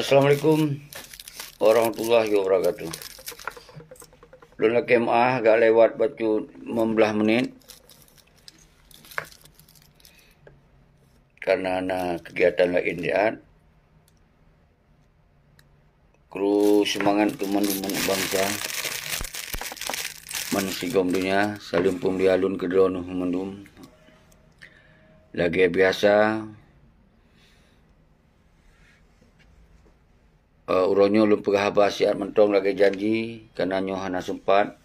Assalamualaikum warahmatullahi wabarakatuh. Dulu kemah gak lewat batu membelah menit karena anak kegiatan lain ya. Kru semangat teman-teman bangsa mansigom dunia salim pum dialun ke drone mendum lagi biasa Uh, eh, uronyo lun pegah habas siat mentong lagi janji kena nyohana hana sempat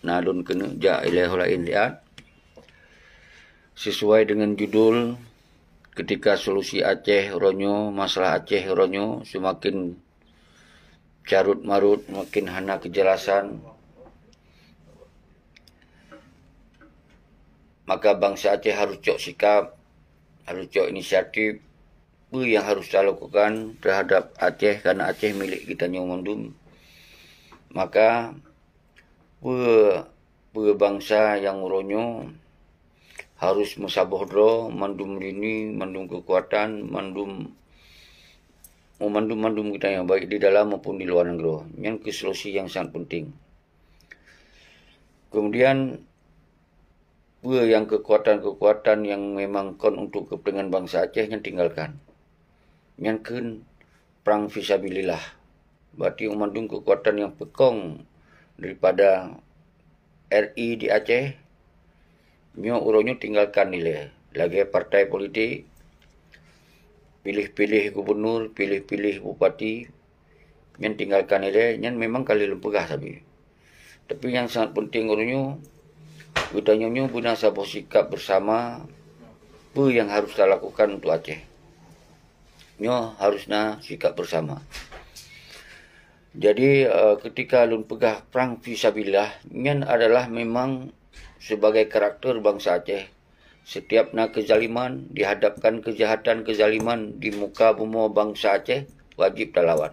nalun kena ja ilaihu la liat sesuai dengan judul ketika solusi Aceh uronyo masalah Aceh uronyo semakin carut marut makin hana kejelasan maka bangsa Aceh harus cok sikap harus cok inisiatif yang harus saya lakukan terhadap Aceh karena Aceh milik kita Nyomondum maka pe, pe bangsa yang uronyo harus musabohdro mandum rini mandum kekuatan mandum memandum-mandum kita yang baik di dalam maupun di luar negeri yang kesolusi yang sangat penting kemudian pe yang kekuatan-kekuatan yang memang kon untuk kepentingan bangsa Aceh yang tinggalkan nyangkeun perang fisabilillah. Berarti umandung kekuatan yang pekong daripada RI di Aceh, nyo uronyo tinggalkan nilai. Lagi partai politik, pilih-pilih gubernur, pilih-pilih bupati, yang tinggalkan nilai, yang memang kali lempegah tapi. Tapi yang sangat penting uronyo, kita nyonyo punya sabo sikap bersama, apa yang harus kita lakukan untuk Aceh nyo harusna sikap bersama. Jadi uh, ketika lun pegah perang fisabilah, nyen adalah memang sebagai karakter bangsa Aceh. Setiap nak kezaliman dihadapkan kejahatan kezaliman di muka bumi bangsa Aceh wajib dilawan.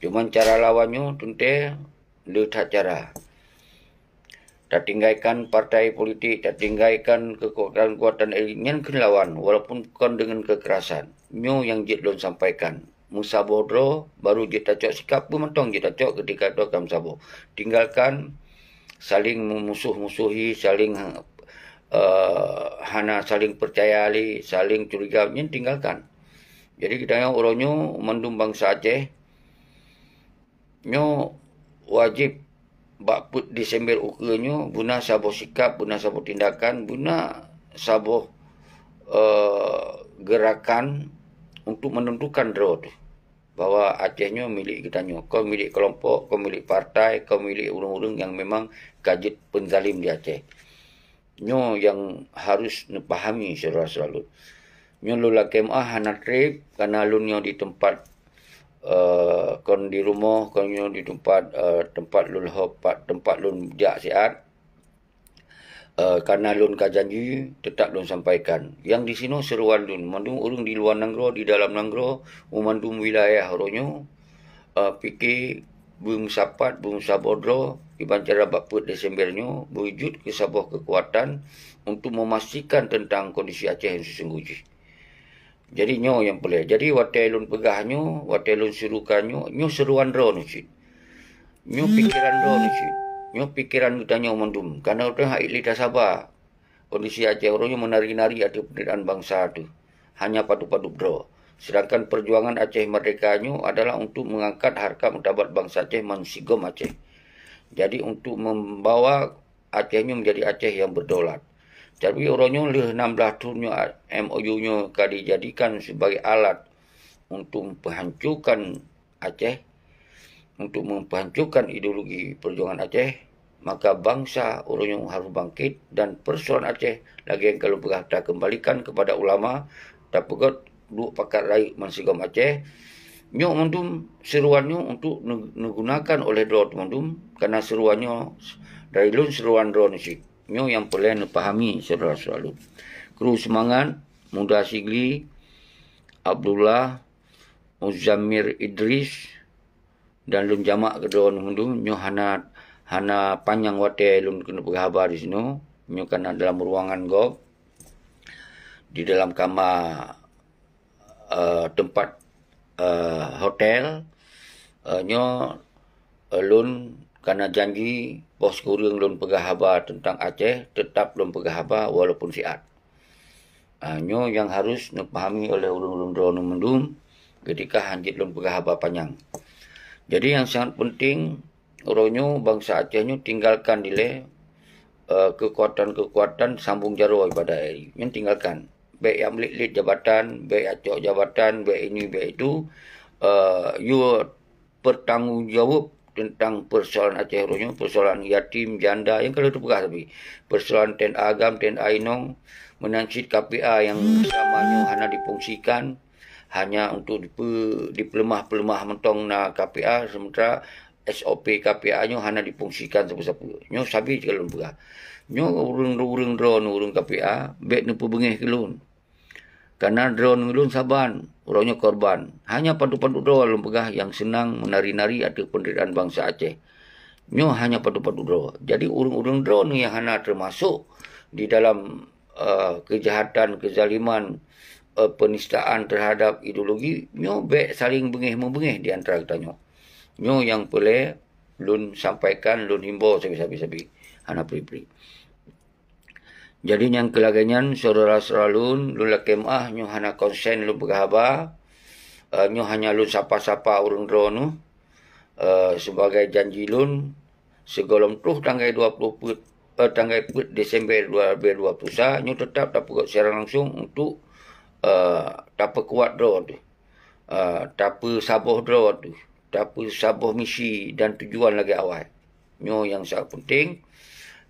Cuma cara lawannya tentu dia cara tertinggalkan partai politik, tertinggalkan kekuatan-kekuatan yang kelawan walaupun bukan dengan kekerasan. Nyo yang Jit Lon sampaikan. Musa Bodro baru Jit Tacok sikap pun mentong Jit Tacok ketika itu akan Musa Tinggalkan saling memusuh-musuhi, saling uh, hana saling percaya ali, saling curiga, nyin tinggalkan. Jadi kita yang orangnya mendumbang saja, nyo wajib Bak put disembel ukurnya guna sabo sikap guna sabo tindakan guna sabo uh, eh, gerakan untuk menentukan draw tu bahawa Acehnya milik kita nyo kau milik kelompok kau milik partai kau milik urung-urung yang memang gajet penzalim di Aceh nyo yang harus nepahami saudara selalu nyo lula kemah hanatrip karena lunyo di tempat Eh, kon di rumah kon nyo di tempat uh, tempat lun hepat tempat lun jak sihat uh, eh, karena lun ka janji tetap lun sampaikan yang di sini seruan lun mandung urung di luar nangro di dalam nangro umandum wilayah ronyo uh, piki bum sapat bung sabodro iban cara bapet desembernyo wujud ke sebuah kekuatan untuk memastikan tentang kondisi Aceh yang sesungguhnya Jadi nyo yang boleh. Jadi watai lun pegah nyo, watai lun surukan nyo, nyo seruan ro nu cit. Hmm. Nyo pikiran ro nu cit. Nyo pikiran kita nyo mendum. Karena udah hak lidah sabar. Kondisi Aceh orangnya menari-nari adi penderitaan bangsa itu. Hanya padu-padu bro. Sedangkan perjuangan Aceh Merdeka nyo adalah untuk mengangkat harkat martabat bangsa Aceh mansigom Aceh. Jadi untuk membawa Aceh Acehnya menjadi Aceh yang berdolat. Tapi orangnya leh 16 tahun MOU nyu akan dijadikan sebagai alat untuk menghancurkan Aceh untuk menghancurkan ideologi perjuangan Aceh maka bangsa orangnya harus bangkit dan persoalan Aceh lagi yang kalau berkata kembalikan kepada ulama tak pegat duk pakar raik mansigam Aceh nyok mundum seruannya untuk menggunakan oleh dua mundum karena seruannya dari lun seruan drone sih nyo yang pelan pahami saudara selalu. Kru semangat Muda Sigli Abdullah Muzamir Idris dan lun jamak ke dewan hundu hana hana panjang wate lun kena pergi habar di sino nyo kena dalam ruangan gok di dalam kamar uh, tempat uh, hotel uh, nyo uh, lun kena janji bos kurung dan pegahaba tentang Aceh tetap belum pegahaba walaupun siat. Hanya yang harus dipahami oleh ulung-ulung drone mendung ketika hanjit belum pegahaba panjang. Jadi yang sangat penting Ronyo bangsa Acehnya tinggalkan dile uh, kekuatan-kekuatan sambung jaro kepada ini. Yang tinggalkan. Baik yang lit lit jabatan, baik acok jabatan, baik ini, baik itu. Uh, you bertanggungjawab tentang persoalan Aceh ronyo, persoalan yatim, janda, yang kalau terpukah tapi. Persoalan ten agam, ten ainong, menancit KPA yang samanya hanya dipungsikan hanya untuk dipelemah-pelemah mentong na KPA sementara SOP KPA nya hanya dipungsikan sebab-sebab. Nyo sabi kalau terpukah. Nyo urung-urung drone urung KPA, bet nupu bengeh kelun. Karena drone ngelun saban, orangnya korban. Hanya padu-padu doa lembegah lah yang senang menari-nari atau pendirian bangsa Aceh. Nyo hanya padu-padu doa. Jadi urung-urung drone yang hana termasuk di dalam uh, kejahatan, kezaliman, uh, penistaan terhadap ideologi, nyo be saling bengih-membengih di antara kita nyo. Nyo yang boleh lun sampaikan, lun himbo sabi-sabi-sabi. Hana pri-pri. Jadi yang kelaganyan saudara seralun lula kemah nyu hana konsen lu berhaba uh, eh, nyu hanya lu sapa-sapa urun ronu uh, eh, sebagai janji lun segolom tuh tanggal 20 put uh, tanggal put Desember puluh sa nyu tetap tak pukul secara langsung untuk uh, tak perkuat draw uh, tak saboh draw tu saboh misi dan tujuan lagi awal nyu yang sangat penting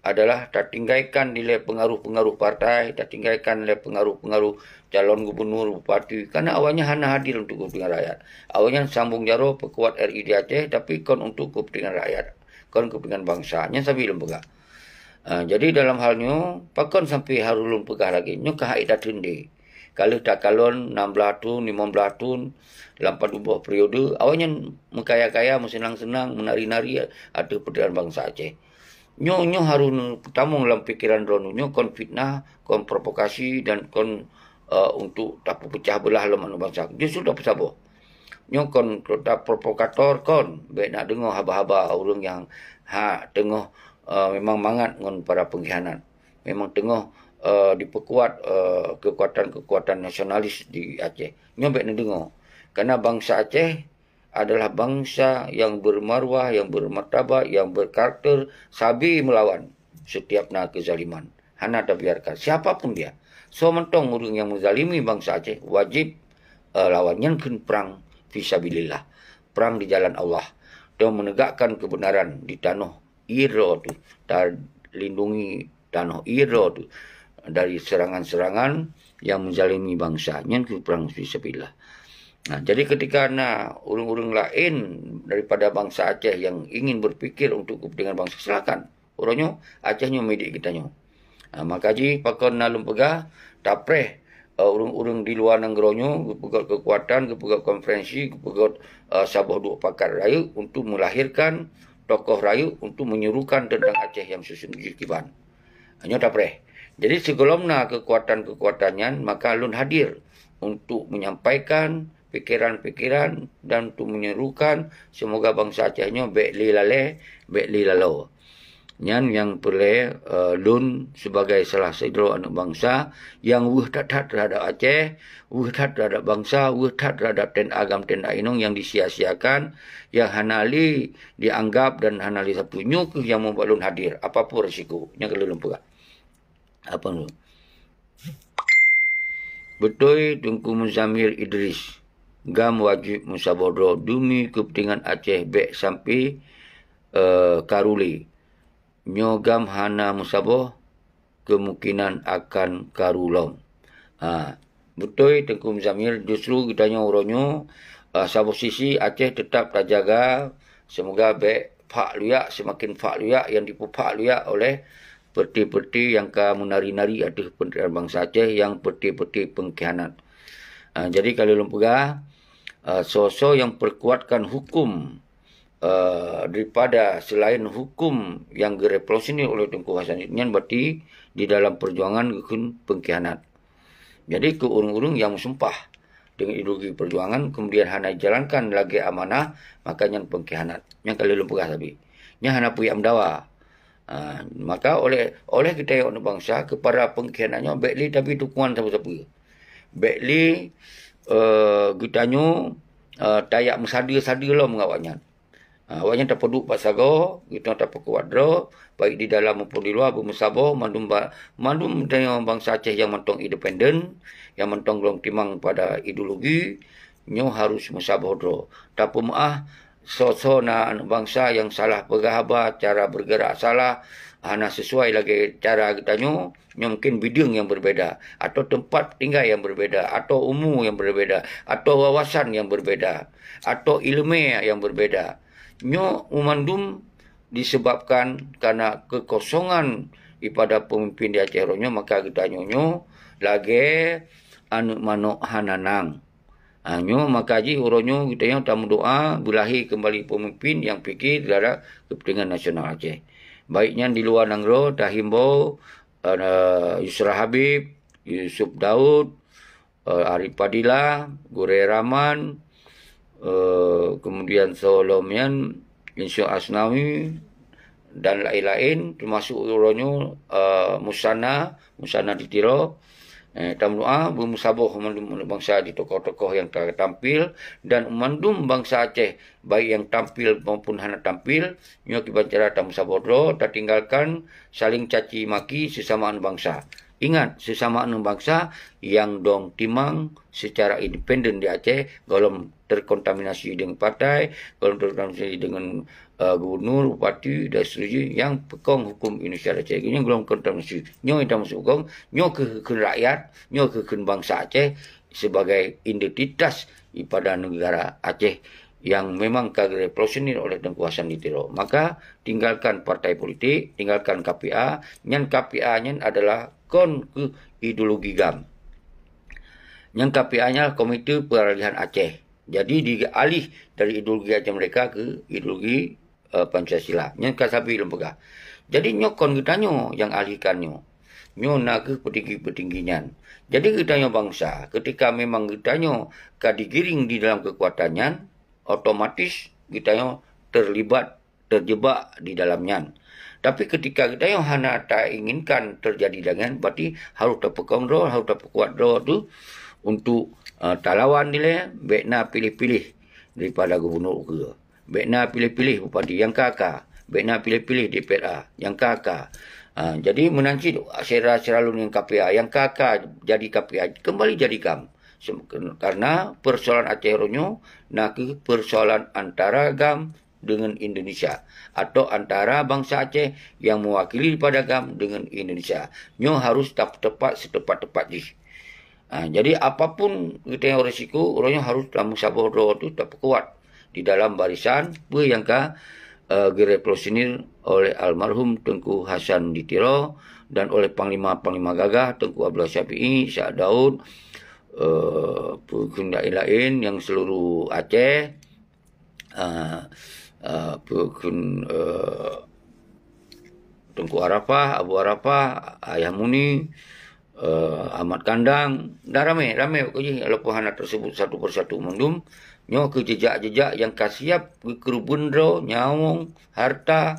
adalah tertinggalkan nilai pengaruh-pengaruh partai, tertinggalkan nilai pengaruh-pengaruh calon gubernur bupati. Karena awalnya hanya hadir untuk kepentingan rakyat. Awalnya sambung jaro pekuat RI di Aceh, tapi kon untuk kepentingan rakyat. Kon kepentingan bangsa. Nya sampai belum pegah. Uh, jadi dalam halnya, pakon sampai harus belum pegah lagi. Nya kahai dah tindih. Kalau tak kalon 16 tahun, belas tahun, dalam 40 periode, awalnya mukaya kaya senang-senang, menari-nari, ada pertahanan bangsa Aceh nyo nyo harus tamu dalam pikiran dron nyo kon fitnah, kon provokasi dan kon uh, untuk tak pecah belah lo mana bangsa. Dia sudah boh Nyo kon kota provokator kon baik nak dengar haba-haba orang yang ha tengah uh, memang mangat dengan para pengkhianat. Memang tengah uh, diperkuat uh, kekuatan-kekuatan uh, nasionalis di Aceh. Nyo baik nak dengar. Karena bangsa Aceh adalah bangsa yang bermarwah, yang bermartabat, yang berkarakter sabi melawan setiap nak kezaliman. Hana tak biarkan. Siapapun dia. So mentong orang yang menzalimi bangsa Aceh wajib uh, lawan nyankin perang fisabilillah. Perang di jalan Allah. Dia menegakkan kebenaran di tanah Iro tu. Dan lindungi tanah Iro tu. Dari serangan-serangan yang menzalimi bangsa. Nyankin perang fisabilillah. Nah, jadi ketika ana urung-urung lain daripada bangsa Aceh yang ingin berpikir untuk kepentingan bangsa silakan. Urangnyo Acehnyo medik kita nyo. Ha, maka ji pakon na lumpega tapreh uh, urung-urung di luar nanggeronyo gepegot kekuatan gepegot konferensi gepegot uh, Sabah dua pakar raya untuk melahirkan tokoh raya untuk menyuruhkan tentang Aceh yang sesungguhnya kiban. Hanya tapreh. Jadi segolomna kekuatan-kekuatannya maka lun hadir untuk menyampaikan pikiran-pikiran dan tu menyerukan semoga bangsa Acehnya baik li lale, baik li lalo. Nyan yang perlu uh, eh, dun sebagai salah satu anak bangsa yang wuhtat terhadap Aceh, wuhtat terhadap bangsa, wuhtat terhadap ten agam ten ainung yang disia-siakan, yang hanali dianggap dan hanali satu nyuk yang membuat dun hadir, apapun resiko yang kalau lumpuh. Apa nu? Betul Tunku Muzamir Idris gam wajib musabodo demi kepentingan Aceh bek sampai uh, eh, karuli. nyogam hana musaboh kemungkinan akan karulom. Ha. Betul Tengku Muzamil justru kita nyoronyo uronyo uh, eh, sabo sisi Aceh tetap terjaga semoga bek pak luyak semakin pak luyak yang dipupak luyak oleh peti-peti yang ke menari-nari atau pentera bangsa Aceh yang peti-peti pengkhianat. Ha, jadi kalau lompoga uh, sosok yang perkuatkan hukum uh, daripada selain hukum yang direplos ini oleh Tengku Hasan ini berarti di dalam perjuangan hukum pengkhianat. Jadi keurung-urung yang sumpah dengan ideologi perjuangan kemudian hanya jalankan lagi amanah makanya pengkhianat yang kali lupa tapi nya hanya pui amdawa ah, maka oleh oleh kita yang bangsa kepada pengkhianatnya bekli tapi dukungan siapa-siapa bekli kita eh, tanya uh, eh, tayak musada-sada lah mengawaknya. Uh, ha, awaknya tak perlu pasaga, kita tak perlu kuadra, baik di dalam maupun di luar, bermusabah, mandum, mandum dengan bangsa Aceh yang mentong independen, yang mentong gelong timang pada ideologi, nyo harus musabah dro. Tak pemaah, so-so bangsa yang salah bergahabah, cara bergerak salah, Ana ah, sesuai lagi cara kita yang mungkin bidang yang berbeda. Atau tempat tinggal yang berbeda. Atau umur yang berbeda. Atau wawasan yang berbeda. Atau ilmu yang berbeda. Nyo umandum disebabkan karena kekosongan daripada pemimpin di Aceh Ronyo, maka kita nyonyo lagi anu mano hananang. Anyo ah, makaji uronyo kita yang tamu doa bulahi kembali pemimpin yang pikir darah kepentingan nasional Aceh baiknya di luar negeri dah himbau uh, eh, eh, Yusra Habib, Yusuf Daud, uh, Arif Padilla, Gure Rahman, uh, kemudian Solomian, Insya Asnawi, dan lain-lain termasuk uronyo uh, Musana, Musana Ditiro, eh, dalam doa bermusabah bangsa di tokoh-tokoh yang telah tampil dan mandum bangsa Aceh baik yang tampil maupun hana tampil nyo kibancara tamu sabodro tak tinggalkan saling caci maki sesamaan bangsa Ingat, sesamaan bangsa yang dong timang secara independen di Aceh, golom terkontaminasi dengan partai, golom terkontaminasi dengan uh, gubernur, bupati dan seterusnya yang pekong hukum Indonesia Aceh. Ini belum kontra Malaysia. Ini yang masuk hukum. Ini kehukum rakyat. Ini kehukum bangsa Aceh sebagai identitas daripada negara Aceh yang memang kagreplosionir oleh kekuasaan di Maka tinggalkan partai politik, tinggalkan KPA. Yang KPA yang adalah kon ke ideologi gam. Yang KPA nya Komite Peralihan Aceh. Jadi dialih dari ideologi Aceh mereka ke ideologi uh, Pancasila. Nyo kasabi lembaga. Jadi nyo kon kita nyo yang alihkan nyo. Nyo naga petinggi-petingginyan. Jadi kita nyo bangsa ketika memang kita nyo kadigiring di dalam kekuatannya, otomatis kita nyo terlibat terjebak di dalamnya. Tapi ketika kita yang hana tak inginkan terjadi dengan, berarti harus dapat terpekontrol, harus terpekuat roh tu untuk uh, eh, talawan dia, baik nak pilih-pilih daripada gubernur ke. Bekna pilih-pilih Bupati yang kakak. Bekna pilih-pilih DPRA yang kakak. Ha, jadi menanti Sera selalu yang KPA yang kakak jadi KPA kembali jadi kam. Karena persoalan aceronyo nak persoalan antara gam dengan Indonesia atau antara bangsa Aceh yang mewakili pada gam dengan Indonesia. Nyo harus tak tepat setepat tepat di. Ha, jadi apapun kita yang risiko, Ronyo harus dalam sabar doa itu tak kuat. di dalam barisan bu yang ka uh, oleh almarhum Tengku Hasan Ditiro dan oleh panglima-panglima gagah Tengku Abdullah Syafi'i, Syah Daud, eh, uh, lain lain yang seluruh Aceh, uh, eh, uh, Pukun uh, Tengku Arafah, Abu Arafah, Ayah Muni, uh, eh, Ahmad Kandang dan ramai ramai kerja lepas anak tersebut satu persatu mundum nyo ke jejak-jejak yang kasiap kerubundro nyawong harta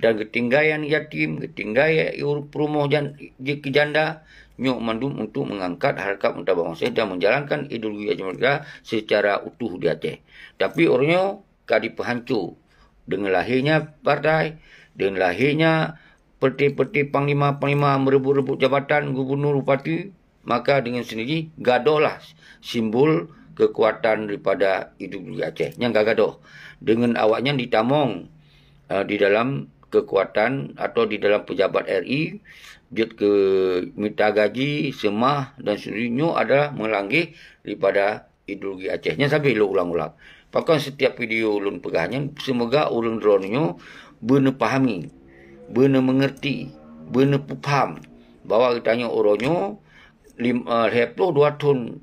dan ketinggalan yatim ketinggalan ur perumoh jan kejanda nyo mandum untuk mengangkat harkat muntah bangsa dan menjalankan ideologi mereka secara utuh di Aceh tapi urnyo kadi pehancu dengan lahirnya partai dengan lahirnya peti-peti panglima-panglima merebut-rebut jabatan gubernur bupati maka dengan sendiri gadolah simbol kekuatan daripada hidup di Aceh yang gagadoh dengan awaknya ditamong uh, di dalam kekuatan atau di dalam pejabat RI jut ke minta gaji semah dan sendirinya adalah melanggih daripada ideologi Acehnya sampai lo ulang-ulang. Pakai setiap video ulun pegahnya semoga ulun drone nyu benar pahami bena mengerti, bena paham, Bawa kita tanya orangnya, lima, uh, eh, dua tahun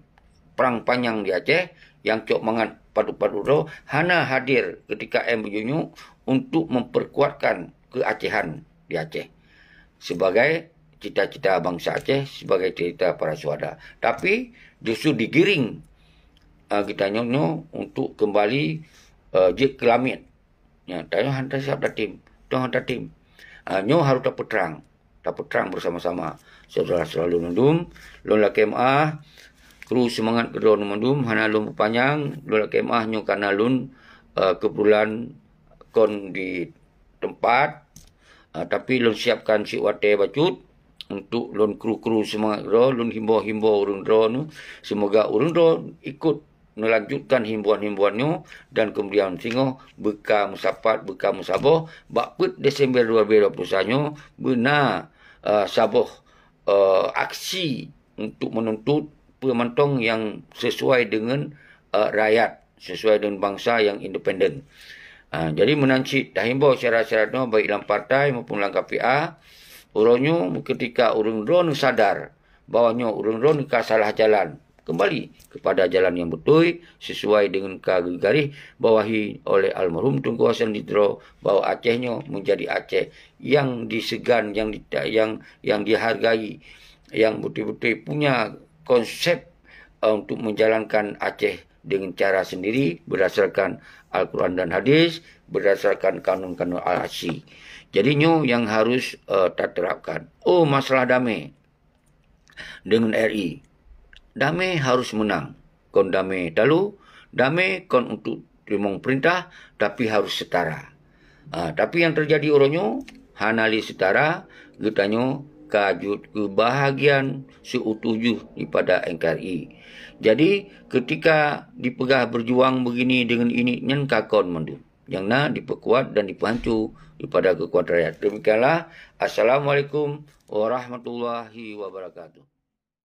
perang panjang di Aceh, yang cok mangan padu-padu hana hadir ketika M berjunyu untuk memperkuatkan keacehan di Aceh. Sebagai cita-cita bangsa Aceh, sebagai cerita para suada. Tapi, justru digiring uh, eh, kita nyonyo untuk kembali uh, eh, je kelamin. Ya, tanya hantar siap datim. Tuan hantar tim uh, harus tak terang tak terang bersama-sama saudara selalu mendum lola la kemah kru semangat kedua mendum hana lon panjang lola la kemah nyo kana lon uh, ah, keperluan kon di tempat uh, tapi lon siapkan si wate bacut untuk lon kru-kru semangat ro lon himbau-himbau urung ro semoga urung ro ikut melanjutkan himbuan-himbuannya dan kemudian singo buka musafat buka musaboh bakut Desember 2020 benar uh, sabah uh, aksi untuk menuntut pemantong yang sesuai dengan uh, rakyat sesuai dengan bangsa yang independen. Uh, jadi menancit dah himbau syarat-syaratnya baik dalam partai maupun dalam KPA urunyu ketika urung drone sadar bahawanya urung drone ke salah jalan kembali kepada jalan yang betul sesuai dengan garis bawahi oleh almarhum Tungku Hasan Didro bahwa Acehnya menjadi Aceh yang disegan yang di, yang yang dihargai yang betul-betul punya konsep eh, untuk menjalankan Aceh dengan cara sendiri berdasarkan Al-Quran dan hadis berdasarkan kanun-kanun al-asi. Jadi nyu yang harus uh, eh, terapkan. Oh masalah damai dengan RI. dame harus menang. Kon dame dalu, dame kon untuk memang perintah, tapi harus setara. Ha, tapi yang terjadi orangnya, hanali setara, getanya kajut kebahagiaan seutujuh daripada NKRI. Jadi ketika dipegah berjuang begini dengan ini nyen kakon mandu. Yang na diperkuat dan dipancu daripada kekuatan rakyat. Demikianlah. Assalamualaikum warahmatullahi wabarakatuh.